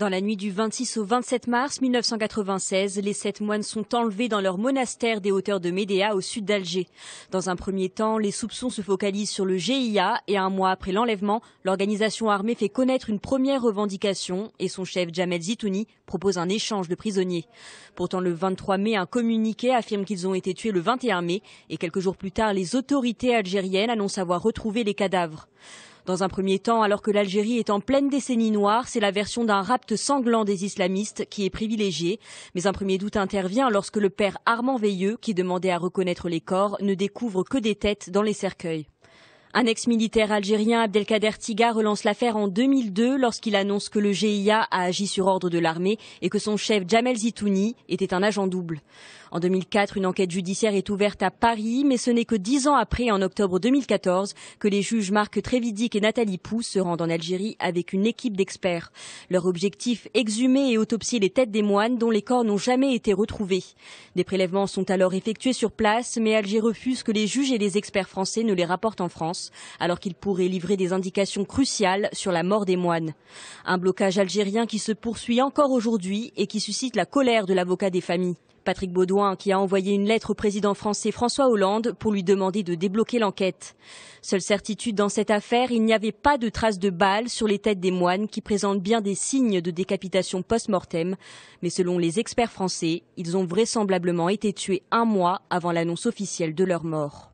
Dans la nuit du 26 au 27 mars 1996, les sept moines sont enlevés dans leur monastère des hauteurs de Médéa au sud d'Alger. Dans un premier temps, les soupçons se focalisent sur le GIA et un mois après l'enlèvement, l'organisation armée fait connaître une première revendication et son chef Jamel Zitouni propose un échange de prisonniers. Pourtant, le 23 mai, un communiqué affirme qu'ils ont été tués le 21 mai et quelques jours plus tard, les autorités algériennes annoncent avoir retrouvé les cadavres. Dans un premier temps, alors que l'Algérie est en pleine décennie noire, c'est la version d'un rapt sanglant des islamistes qui est privilégiée. Mais un premier doute intervient lorsque le père Armand Veilleux, qui demandait à reconnaître les corps, ne découvre que des têtes dans les cercueils. Un ex-militaire algérien, Abdelkader Tiga, relance l'affaire en 2002 lorsqu'il annonce que le GIA a agi sur ordre de l'armée et que son chef Jamel Zitouni était un agent double. En 2004, une enquête judiciaire est ouverte à Paris, mais ce n'est que dix ans après, en octobre 2014, que les juges Marc Trévidic et Nathalie Pou se rendent en Algérie avec une équipe d'experts. Leur objectif, exhumer et autopsier les têtes des moines dont les corps n'ont jamais été retrouvés. Des prélèvements sont alors effectués sur place, mais Alger refuse que les juges et les experts français ne les rapportent en France alors qu'il pourrait livrer des indications cruciales sur la mort des moines. Un blocage algérien qui se poursuit encore aujourd'hui et qui suscite la colère de l'avocat des familles. Patrick Baudouin, qui a envoyé une lettre au président français François Hollande pour lui demander de débloquer l'enquête. Seule certitude dans cette affaire, il n'y avait pas de traces de balles sur les têtes des moines qui présentent bien des signes de décapitation post-mortem. Mais selon les experts français, ils ont vraisemblablement été tués un mois avant l'annonce officielle de leur mort.